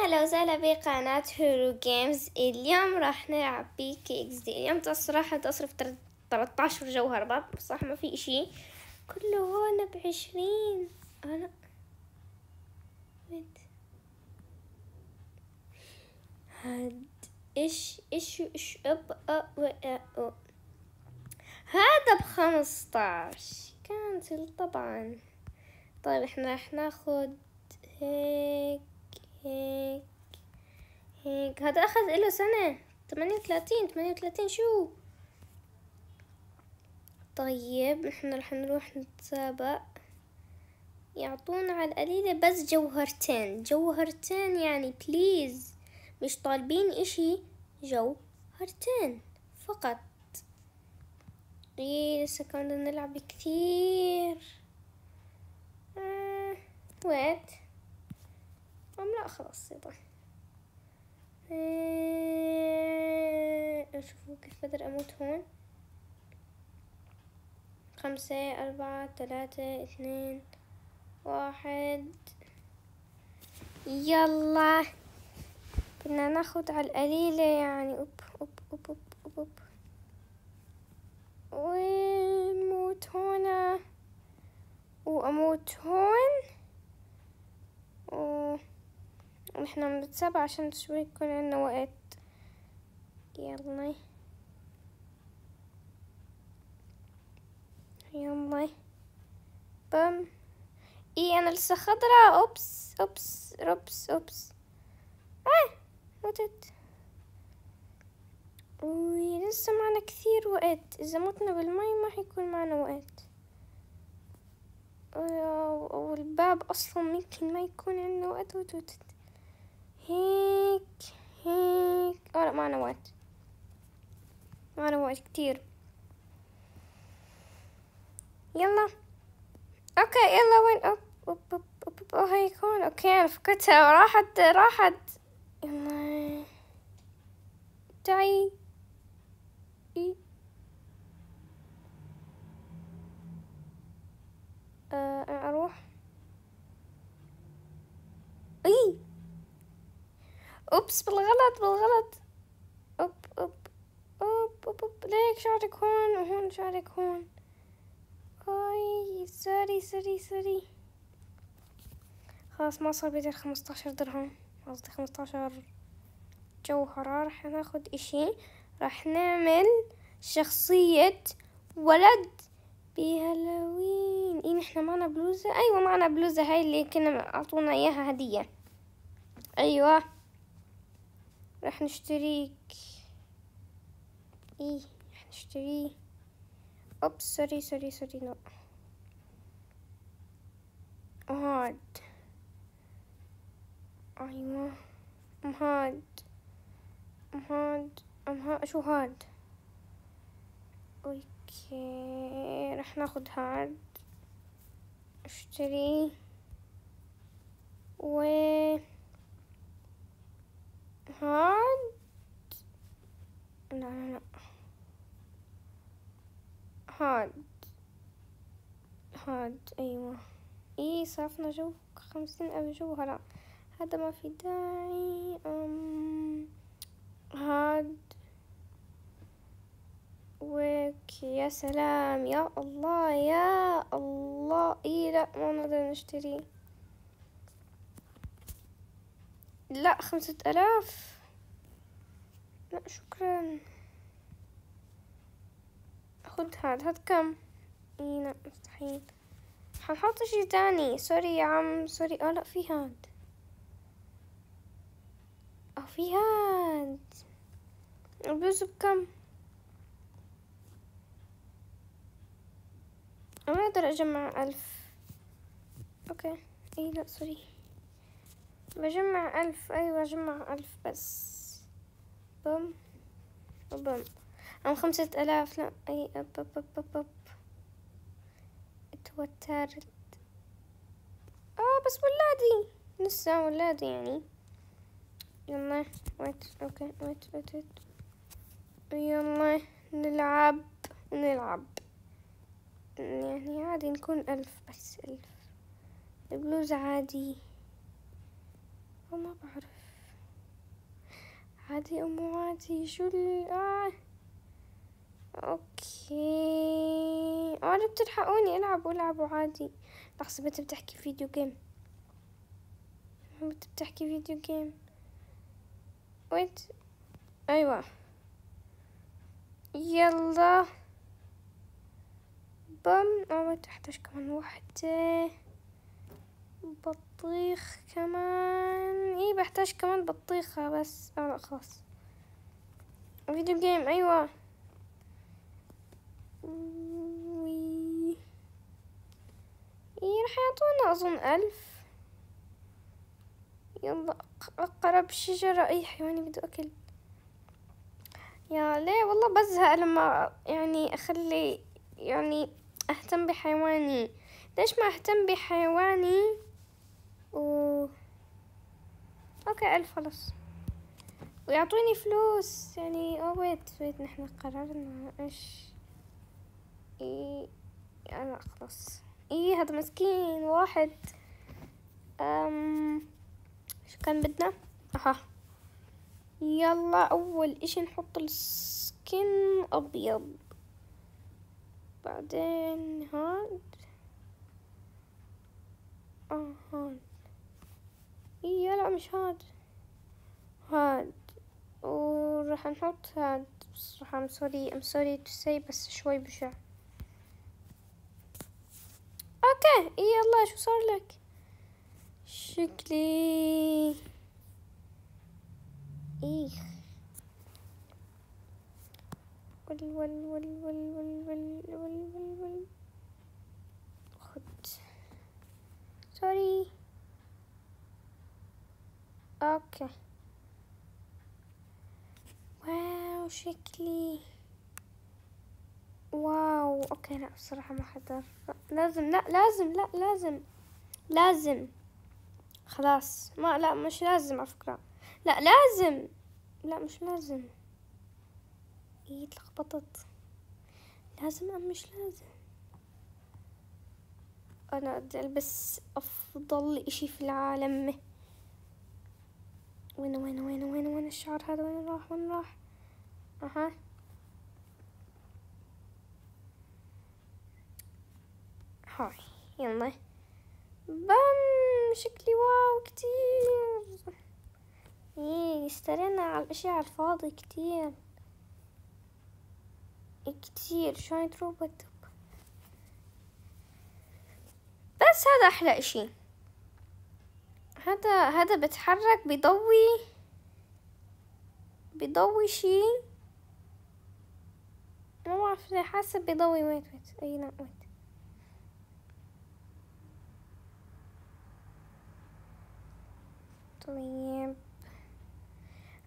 اهلا وسهلا بقناة هيرو جيمز اليوم راح نلعب بي كيكس دي اليوم الصراحة تصرف تلتاشر جوهر باب صح ما في اشي كله هون بعشرين انا ويت هاد ايش ايش ايش اب او هذا بخمسطعش كانسل طبعا طيب احنا راح ناخد هيك هيك هيك هذا أخذ له سنة 38 38 شو طيب نحن رح نروح نتسابق يعطونا على القليلة بس جوهرتين جوهرتين يعني بليز مش طالبين اشي جوهرتين فقط ايه لسه كمان نلعب كثير آه. وات أم لا خلاص يضل أشوفوا إيه، كيف بقدر أموت هون خمسة أربعة ثلاثة اثنين واحد يلا بدنا ناخد على القليلة يعني أوب أوب أوب أوب أوب, أوب. ونموت هنا وأموت هون و... ونحنا من سبعة عشان شوي يكون عنا وقت يلا يلا بام ايه انا لسه خضرة اوبس اوبس اوبس اوبس اه متت لسه معنا كثير وقت اذا متنا بالمي ما حيكون معنا وقت والباب اصلا ممكن ما يكون عنا وقت وتوتت هيك هيك اه لا ما انا وقت ما انا وقت كتير يلا اوكي يلا وين اوب اوب اوب اوب, أوب. أو هيك هون اوكي انا فكتها وراحت راحت يلا تعي إي. أه اروح اي اوبس بالغلط بالغلط اوب اوب اوب اوب, أوب. ليك شعرك هون وهون شعرك هون اي سوري سوري سوري خلاص ما صار خمسة خمستاشر درهم قصدي خمستاشر جوهرة راح ناخد اشي راح نعمل شخصية ولد بهالوين ايه نحنا معنا بلوزة ايوه معنا بلوزة هاي اللي كنا اعطونا اياها هدية ايوه راح نشتريك ايه راح نشتريه اوبس سوري سوري سوري نو هاد ايوه ام هاد ام هاد ام هاد شو هاد اوكي راح ناخد هاد اشتري و هاد لا لا لا هاد هاد أيوة إيه صرفنا جو خمسين ألف جوهرة هذا ما في داعي أم هاد ويك يا سلام يا الله يا الله إيه لا ما نقدر نشتري لا خمسة آلاف لا شكرا خد هاد هاد كم اي لا مستحيل حنحط شي تاني سوري يا عم سوري اه لا في هاد اه في هاد البلوز بكم ما اقدر اجمع الف اوكي اي لا سوري بجمع ألف أيوة بجمع ألف بس بوم وبوم عم خمسة آلاف لا أي أب أب أب أب أب اتوترت آه بس ولادي لسه ولادي يعني يلا ويت أوكي ويت ويت ويت يلا نلعب نلعب يعني عادي نكون ألف بس ألف البلوز عادي وما بعرف عادي أمو عادي شو ال آه. أوكي أنا آه، بتلحقوني ألعبوا ألعبوا عادي لحظة متى بتحكي فيديو جيم متى بتحكي فيديو جيم ويت أيوة يلا بم أو آه، تحتاج كمان وحدة بطيخ كمان ايه بحتاج كمان بطيخة بس اه خلاص فيديو جيم ايوه ايه رح يعطونا اظن الف يلا اقرب شجرة اي حيواني بده اكل يا ليه والله بزهق لما يعني اخلي يعني اهتم بحيواني ليش ما اهتم بحيواني و اوكي الف خلاص ويعطوني فلوس يعني او ويت ويت نحن قررنا ايش اي انا اخلص اي هذا مسكين واحد أم شو كان بدنا اها يلا اول اشي نحط السكن ابيض بعدين هاد اه هاد يلا إيه، مش هاد هاد وراح نحط هاد بصراحة ام سوري ام سوري تو سي بس شوي بشع اوكي إيه، يلا شو صار لك شكلي ايخ ول ول ول ول ول ول ول ول ول خد سوري اوكي واو شكلي واو اوكي لا بصراحة ما حضر لازم لا لازم لا لازم لازم خلاص ما لا مش لازم على فكرة لا لازم لا مش لازم ايه تلخبطت لازم ام مش لازم انا بدي البس افضل اشي في العالم وين وين وين وين وين الشعر هذا وين راح وين راح اها هاي يلا بام شكلي واو كتير ايه اشترينا على الاشياء على الفاضي كتير إيه، كتير شايت روبوت بس هذا احلى اشي هذا هذا بتحرك بيضوي بيضوي شي ما بعرف حاسة بيضوي ويت ويت اي نعم ويت طيب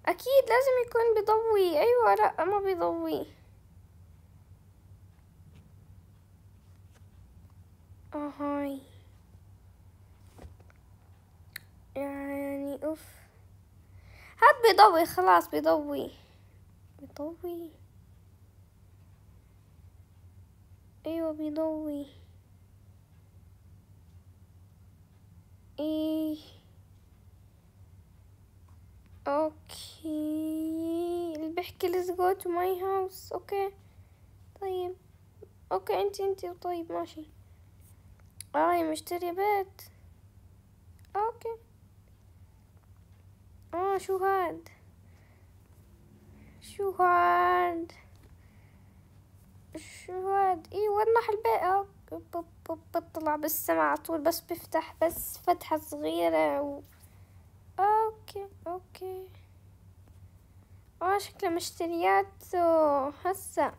اكيد لازم يكون بيضوي ايوه لا ما بيضوي بيضوي خلاص بيضوي بيضوي ايوه بيضوي ايه اوكي اللي بيحكي ليتس جو تو ماي هاوس اوكي طيب اوكي انتي انتي طيب ماشي اه مشتري بيت اوكي اه شو هاد شو هاد شو هاد اي راح البيئة آه، بطلع بالسما على طول بس بفتح بس فتحة صغيرة و... اوكي اوكي اه شكله مشتريات هسا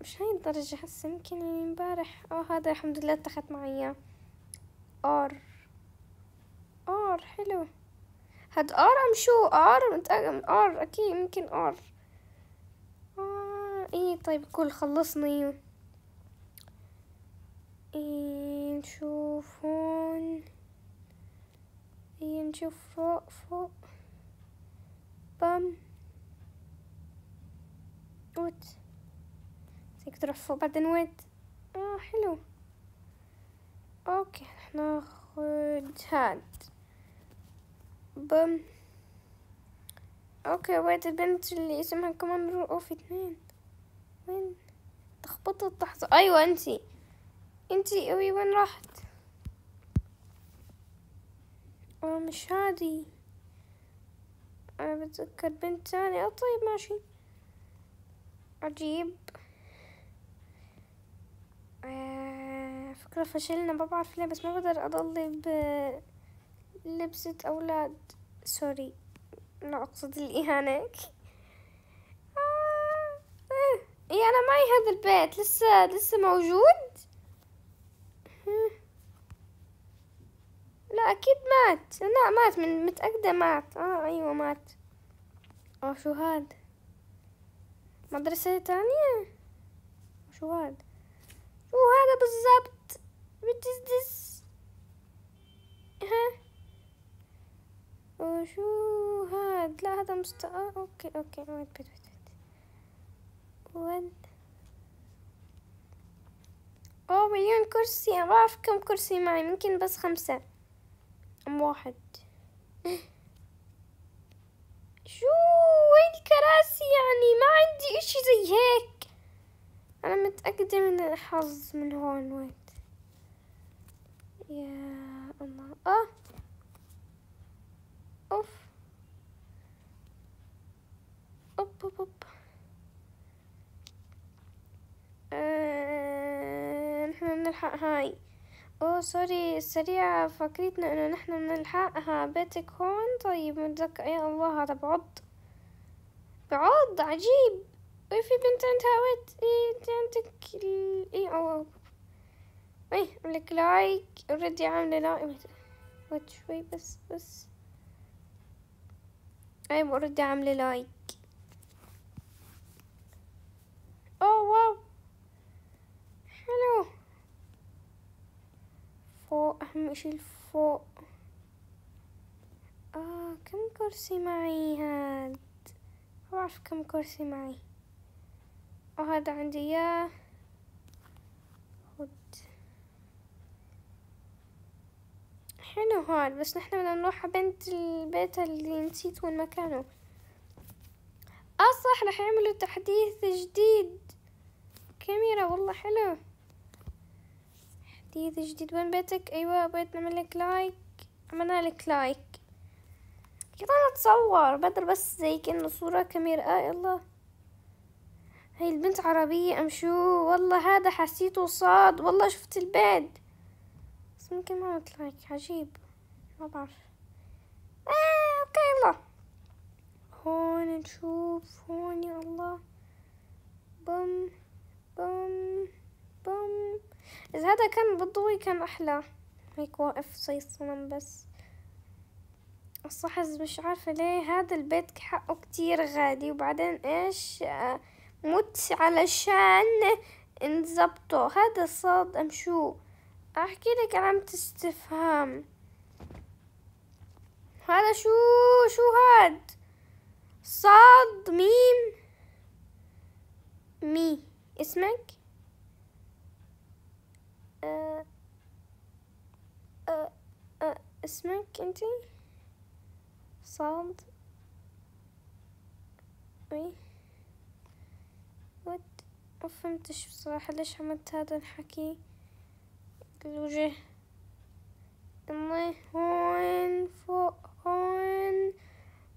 مش هاي الدرجة هسا يمكن امبارح اه هذا الحمد لله اتخذ معي ار ار حلو هاد ار ام شو ار متأكد من ار اكيد يمكن ار آه ايه طيب كل خلصني ايه نشوف هون ايه نشوف فوق فوق بام اوت هيك تروح فوق بعدين ويت اه حلو اوكي ناخد هاد بم اوكي وقت البنت اللي اسمها كمان رو اوف اتنين وين تخبطت تحت ايوه انتي انتي اوي وين راحت اه مش هادي انا بتذكر بنت تانية اه طيب ماشي عجيب آه فكرة فشلنا ما بعرف ليه بس ما بقدر اضل ب لبسة أولاد سوري لا أقصد الإهانة آه، إيه. إيه انا معي هذا البيت لسه لسه موجود لا اكيد مات لا مات من متاكده مات اه ايوه مات اه شو هاد مدرسه تانية شو هاد شو هذا بالظبط هذا مست آه اوكي اوكي ويت ويت ويت ويت مليون كرسي ما بعرف كم كرسي معي ممكن بس خمسة ام واحد شو وين الكراسي يعني ما عندي اشي زي هيك انا متأكدة من الحظ من هون وين يا الله اه بوب آه نحن نلحق هاي اوه سوري السريعة فكرتنا انه نحن بنلحقها بيتك هون طيب متذكر يا الله هذا بعض بعض عجيب وي إيه، في بنت عندها وات اي انت عندك اي ايه اوه اي عملك لايك اوريدي عاملة لايك وات شوي بس بس اي اوريدي عاملة لايك ماشي لفوق آه كم كرسي معي هاد ما بعرف كم كرسي معي وهذا آه، عندي اياه خد حلو هاد بس نحن بدنا نروح بنت البيت اللي نسيت وين مكانه اه صح رح يعملوا تحديث جديد كاميرا والله حلو جديد جديد وين بيتك ايوه بغيت نعمل لك لايك عملنا لك لايك يلا نتصور بدر بس زي كأنه صورة كاميرا آه يلا هاي البنت عربية ام شو والله هذا حسيته صاد والله شفت البيت بس ممكن ما عملت لايك عجيب ما بعرف آه اوكي يلا هون نشوف هون يا الله بس هذا كان بالضوء كان أحلى هيك واقف زي الصنم بس الصحز مش عارفة ليه هذا البيت حقه كتير غالي وبعدين ايش آه، مت علشان نظبطه هذا صاد ام شو احكي لك علامة استفهام هذا شو شو هاد صاد ميم مي اسمك اسمك انتي صاد وي ود ما فهمتش بصراحة ليش عملت هذا الحكي الوجه امي هون فوق هون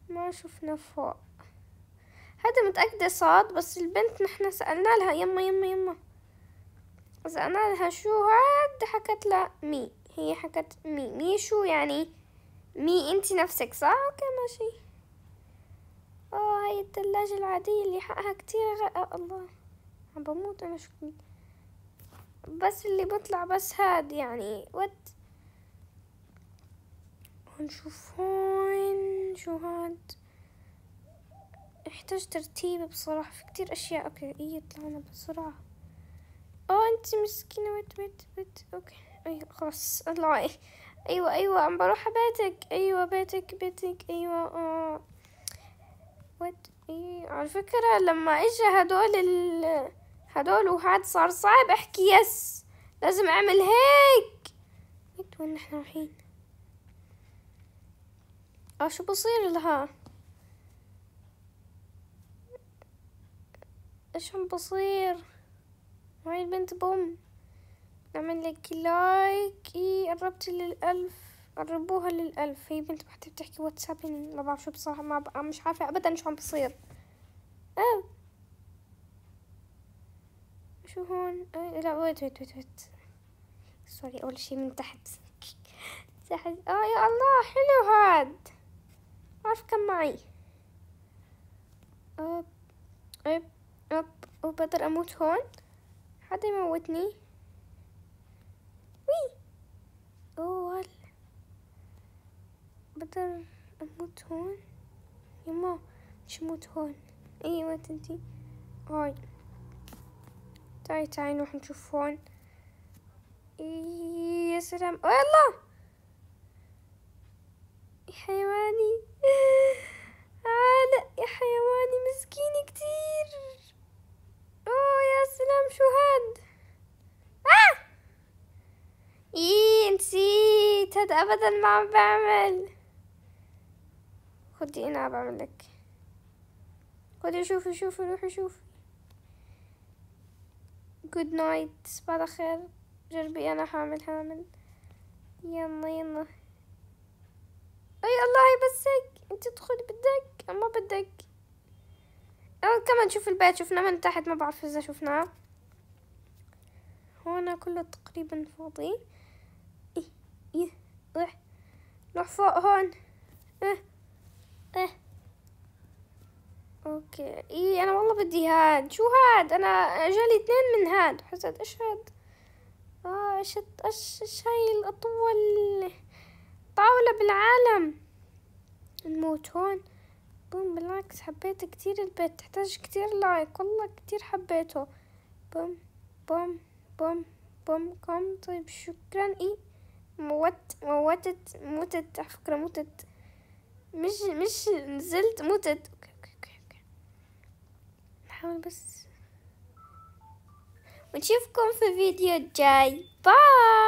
ما شفنا فوق هذا متأكدة صاد بس البنت نحنا سألنا لها يما يما يما بس انا شو هاد حكت لها مي هي حكت مي مي شو يعني مي انتي نفسك صح اوكي ماشي اه هاي الثلاجة العادية اللي حقها كتير غ... آه، الله عم بموت انا شو بس اللي بطلع بس هاد يعني وات ونشوف هون شو هاد احتاج ترتيب بصراحة في كتير اشياء اوكي ايه طلعنا بسرعة اه انت مسكينة وات وات وات اوكي ايوه خلاص اطلعي ايوه ايوه عم بروح بيتك ايوه بيتك بيتك ايوه اه وات ايه على فكرة لما اجى هدول ال هدول وهاد صار صعب احكي يس لازم اعمل هيك وات وين نحن رايحين اه شو بصير لها ايش عم بصير هاي البنت بوم نعمل لك لايك اي قربت للألف قربوها للألف هي بنت بحتى بتحكي واتساب يعني ما بعرف شو بصراحة ما بقى مش عارفة أبدا شو عم بصير اه شو هون آه. لا ويت ويت ويت ويت سوري أول شي من تحت تحت اه يا الله حلو هاد عارف كم معي أب أب أب وبقدر أموت هون حد يموتني وي اوه هل بقدر اموت هون يما مش موت هون ايوه تنتي هاي تعي تعي نروح نشوف هون إيه، يا سلام أوه الله يا حيواني عالق يا حيواني مسكينة كتير اوه يا سلام شو هاد آه! ايه نسيت هاد ابدا ما عم بعمل خدي انا عم بعمل لك خدي شوفي شوفي روحي شوفي جود نايت صباح الخير جربي انا حامل حامل يلا يلا اي الله بس هيك انت تدخلي بدك اما بدك كمان شوف البيت شفناه من تحت ما بعرف اذا شفناه هون كله تقريبا فاضي إيه إيه روح فوق هون إيه إيه اوكي اي انا والله بدي هاد شو هاد انا جالي اثنين من هاد حسيت ايش هاد اه ايش ايش ايش هاي الاطول طاولة بالعالم نموت هون بوم بالعكس حبيت كتير البيت تحتاج كتير لايك والله كتير حبيته بوم بوم بوم بوم كوم طيب شكرا اي موت موتت موتت على فكرة موتت مش مش نزلت موتت اوكي اوكي اوكي اوكي نحاول بس ونشوفكم في الفيديو الجاي باي